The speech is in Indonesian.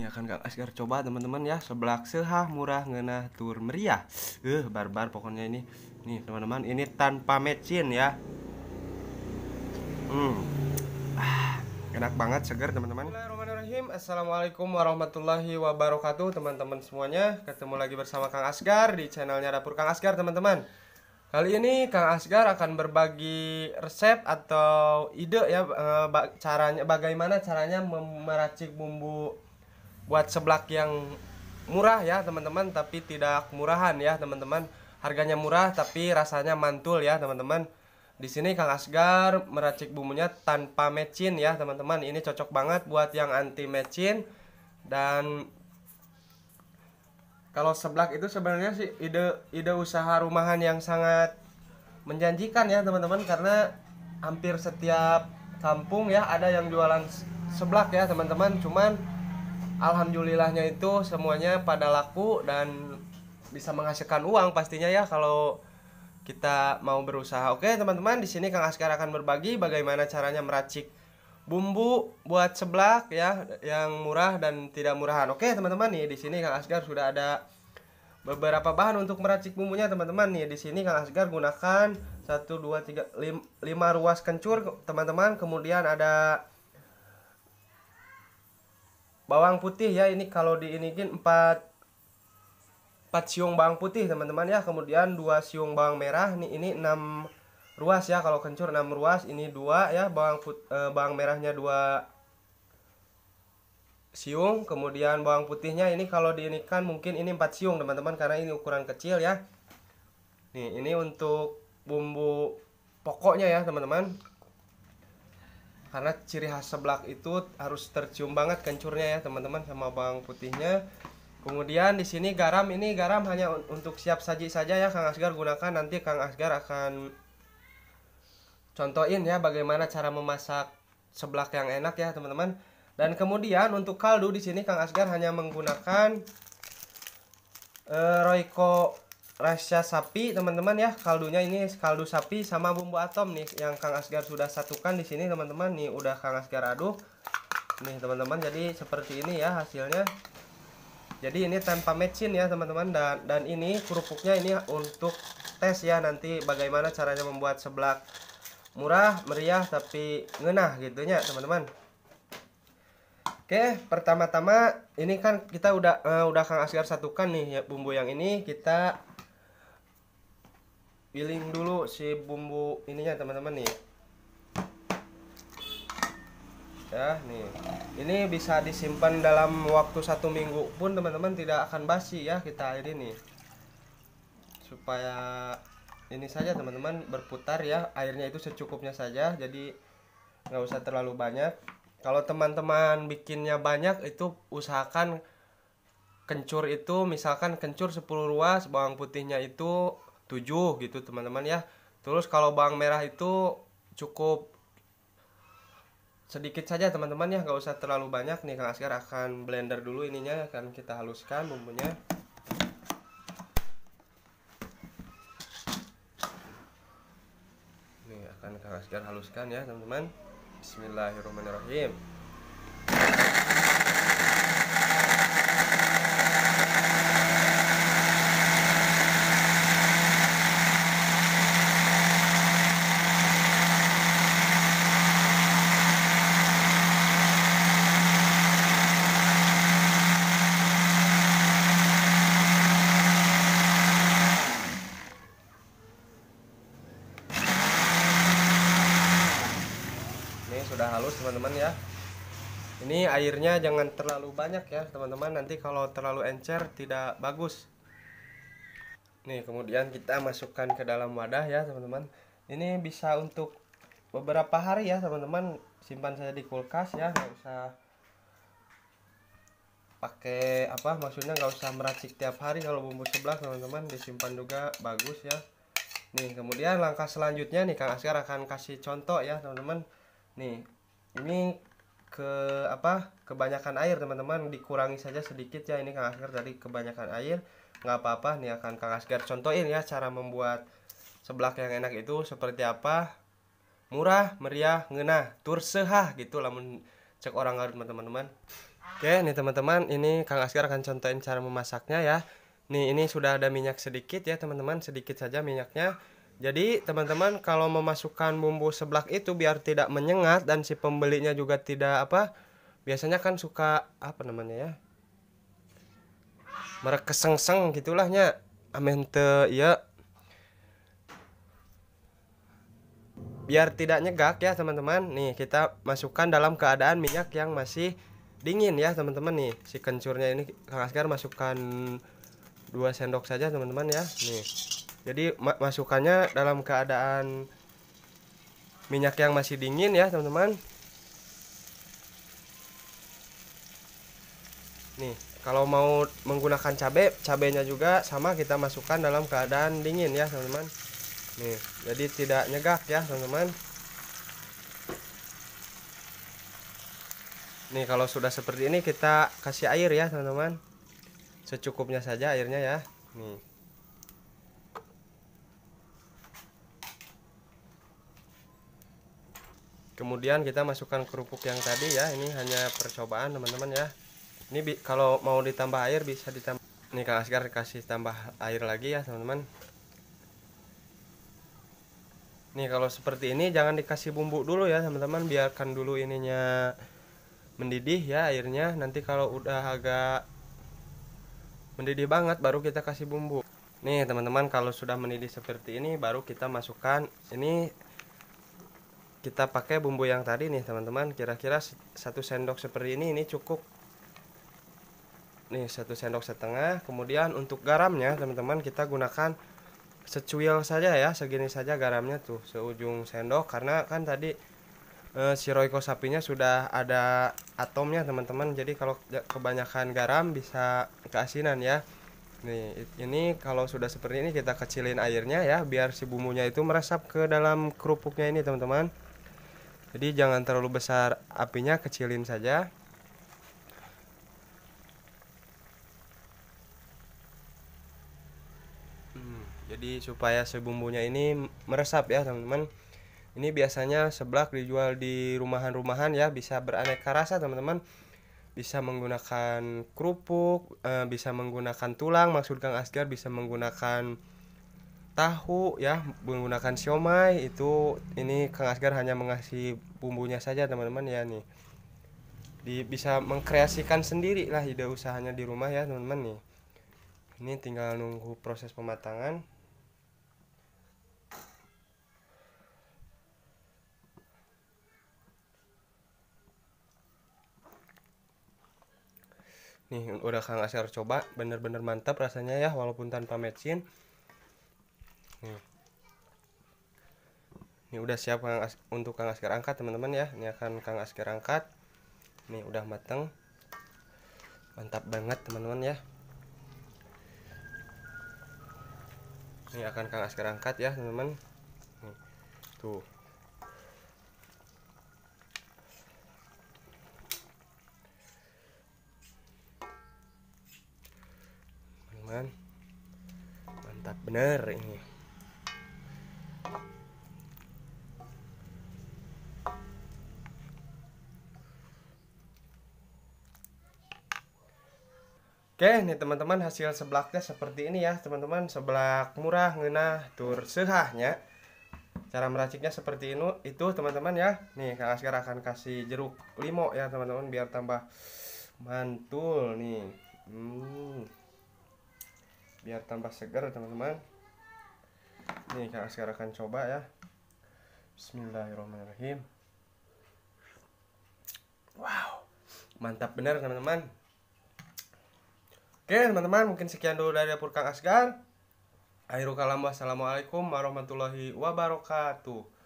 ya kan Kak Asgar coba teman-teman ya seblak sehah murah ngena tur meriah eh barbar pokoknya ini nih teman-teman ini tanpa mecin ya hmm ah, enak banget segar teman-teman Assalamualaikum warahmatullahi wabarakatuh teman-teman semuanya ketemu lagi bersama Kang Asgar di channelnya Dapur Kang Asgar teman-teman Kali ini Kang Asgar akan berbagi resep atau ide ya eh, caranya bagaimana caranya meracik bumbu buat seblak yang murah ya teman-teman tapi tidak murahan ya teman-teman harganya murah tapi rasanya mantul ya teman-teman di sini Kang Asgar meracik bumbunya tanpa mecin ya teman-teman ini cocok banget buat yang anti mecin dan kalau seblak itu sebenarnya sih ide ide usaha rumahan yang sangat menjanjikan ya teman-teman karena hampir setiap kampung ya ada yang jualan seblak ya teman-teman cuman alhamdulillahnya itu semuanya pada laku dan bisa menghasilkan uang pastinya ya kalau kita mau berusaha. Oke, teman-teman, di sini Kang Askar akan berbagi bagaimana caranya meracik bumbu buat seblak ya yang murah dan tidak murahan. Oke, teman-teman nih, di sini Kang Askar sudah ada beberapa bahan untuk meracik bumbunya, teman-teman nih. Di sini Kang Askar gunakan satu dua 3 5 ruas kencur, teman-teman. Kemudian ada bawang putih ya ini kalau di ini diinikin 4 4 siung bawang putih teman-teman ya kemudian 2 siung bawang merah nih ini 6 ruas ya kalau kencur 6 ruas ini dua ya bawang put, eh, bawang merahnya 2 siung kemudian bawang putihnya ini kalau di ini kan mungkin ini empat siung teman-teman karena ini ukuran kecil ya nih ini untuk bumbu pokoknya ya teman-teman karena ciri khas seblak itu harus tercium banget kencurnya ya teman-teman sama bawang putihnya kemudian di sini garam ini garam hanya untuk siap saji saja ya Kang Asgar gunakan nanti Kang Asgar akan contohin ya bagaimana cara memasak seblak yang enak ya teman-teman dan kemudian untuk kaldu di sini Kang Asgar hanya menggunakan uh, Royco Rasa sapi teman-teman ya kaldunya ini kaldu sapi sama bumbu atom nih yang Kang Asgar sudah satukan di sini teman-teman nih udah Kang Asgar aduk nih teman-teman jadi seperti ini ya hasilnya jadi ini tanpa mesin ya teman-teman dan dan ini kerupuknya ini untuk tes ya nanti bagaimana caranya membuat seblak murah meriah tapi ngenah gitunya teman-teman Oke, pertama-tama ini kan kita udah uh, udah Kang Asgar satukan nih ya bumbu yang ini kita piling dulu si bumbu ininya teman-teman nih ya nih ini bisa disimpan dalam waktu satu minggu pun teman-teman tidak akan basi ya kita air ini supaya ini saja teman-teman berputar ya airnya itu secukupnya saja jadi nggak usah terlalu banyak kalau teman-teman bikinnya banyak itu usahakan kencur itu misalkan kencur 10 ruas bawang putihnya itu 7 gitu teman-teman ya terus kalau bawang merah itu cukup sedikit saja teman-teman ya nggak usah terlalu banyak nih Kang Askar akan blender dulu ininya akan kita haluskan bumbunya ini akan Kang Askar haluskan ya teman-teman Bismillahirrahmanirrahim ini sudah halus teman-teman ya ini airnya jangan terlalu banyak ya teman-teman nanti kalau terlalu encer tidak bagus nih kemudian kita masukkan ke dalam wadah ya teman-teman ini bisa untuk beberapa hari ya teman-teman simpan saja di kulkas ya nggak usah pakai apa maksudnya nggak usah meracik tiap hari kalau bumbu sebelah teman-teman disimpan juga bagus ya nih kemudian langkah selanjutnya nih Kang Asgar akan kasih contoh ya teman-teman nih ini ke apa kebanyakan air teman-teman dikurangi saja sedikit ya ini Kang Asgar dari kebanyakan air nggak apa-apa nih akan Kang Asgar contohin ya cara membuat seblak yang enak itu seperti apa murah meriah ngena tur sehah gitu lah cek orang Garut teman-teman oke nih teman-teman ini Kang Asgar akan contohin cara memasaknya ya nih ini sudah ada minyak sedikit ya teman-teman sedikit saja minyaknya jadi teman-teman kalau memasukkan bumbu seblak itu biar tidak menyengat dan si pembelinya juga tidak apa biasanya kan suka apa namanya ya merekesengseng gitulahnya amente ya biar tidak nyegak ya teman-teman nih kita masukkan dalam keadaan minyak yang masih dingin ya teman-teman nih si kencurnya ini Kang Asgar masukkan dua sendok saja teman-teman ya nih jadi ma masukannya dalam keadaan minyak yang masih dingin ya teman-teman nih kalau mau menggunakan cabai cabainya juga sama kita masukkan dalam keadaan dingin ya teman-teman nih jadi tidak nyegak ya teman-teman nih kalau sudah seperti ini kita kasih air ya teman-teman secukupnya saja airnya ya nih kemudian kita masukkan kerupuk yang tadi ya ini hanya percobaan teman-teman ya ini kalau mau ditambah air bisa ditambah ini kalau Asgar kasih tambah air lagi ya teman-teman nih kalau seperti ini jangan dikasih bumbu dulu ya teman-teman biarkan dulu ininya mendidih ya airnya nanti kalau udah agak mendidih banget baru kita kasih bumbu nih teman-teman kalau sudah mendidih seperti ini baru kita masukkan ini kita pakai bumbu yang tadi nih teman-teman kira-kira satu sendok seperti ini ini cukup nih satu sendok setengah kemudian untuk garamnya teman-teman kita gunakan secuil saja ya segini saja garamnya tuh seujung sendok karena kan tadi e, si roiko sapinya sudah ada atomnya teman-teman jadi kalau kebanyakan garam bisa keasinan ya nih ini kalau sudah seperti ini kita kecilin airnya ya biar si bumbunya itu meresap ke dalam kerupuknya ini teman-teman jadi jangan terlalu besar apinya kecilin saja hmm, jadi supaya si ini meresap ya teman-teman ini biasanya seblak dijual di rumahan-rumahan ya bisa beraneka rasa teman-teman bisa menggunakan kerupuk, eh, bisa menggunakan tulang, maksud Kang Asgar bisa menggunakan tahu ya menggunakan siomay itu ini Kang Asgar hanya mengasih bumbunya saja teman-teman ya nih di, bisa mengkreasikan sendiri lah ide usahanya di rumah ya teman-teman nih ini tinggal nunggu proses pematangan nih udah Kang Asgar coba bener-bener mantap rasanya ya walaupun tanpa mesin Iya. ini udah siap kang As untuk kang asker angkat teman-teman ya ini akan kang asker angkat ini udah mateng mantap banget teman-teman ya ini akan kang asker angkat ya teman-teman tuh teman-teman mantap bener ini Oke ini teman-teman hasil seblaknya seperti ini ya teman-teman seblak murah ngena tur sehahnya cara meraciknya seperti ini itu teman-teman ya nih Kang sekarang akan kasih jeruk limo ya teman-teman biar tambah mantul nih hmm. biar tambah segar teman-teman nih Kang sekarang akan coba ya Bismillahirrahmanirrahim wow mantap benar teman-teman Oke teman-teman mungkin sekian dulu dari Dapur Kang Asgar. Akhirul kalam wassalamualaikum warahmatullahi wabarakatuh.